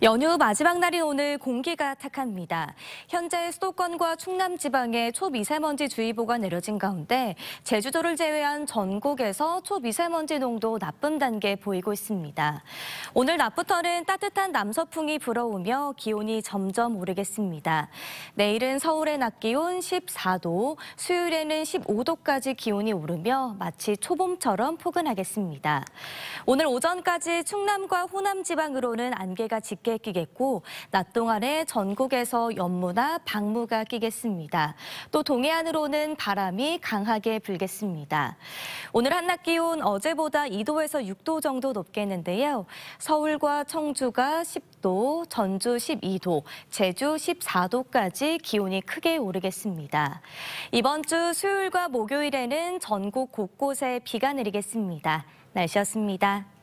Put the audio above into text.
연휴 마지막 날인 오늘 공기가 탁합니다. 현재 수도권과 충남 지방에 초미세먼지 주의보가 내려진 가운데 제주도를 제외한 전국에서 초미세먼지 농도 나쁨 단계 보이고 있습니다. 오늘 낮부터는 따뜻한 남서풍이 불어오며 기온이 점점 오르겠습니다. 내일은 서울의 낮 기온 14도, 수요일에는 15도까지 기온이 오르며 마치 초봄처럼 포근하겠습니다. 오늘 오전까지 충남과 호남 지방으로는 안개가 짙게 낮게 끼겠고 낮 동안에 전국에서 연무나 박무가 끼겠습니다. 또 동해안으로는 바람이 강하게 불겠습니다. 오늘 한낮 기온 어제보다 2도에서 6도 정도 높겠는데요. 서울과 청주가 10도, 전주 12도, 제주 14도까지 기온이 크게 오르겠습니다. 이번 주 수요일과 목요일에는 전국 곳곳에 비가 내리겠습니다. 날씨였습니다.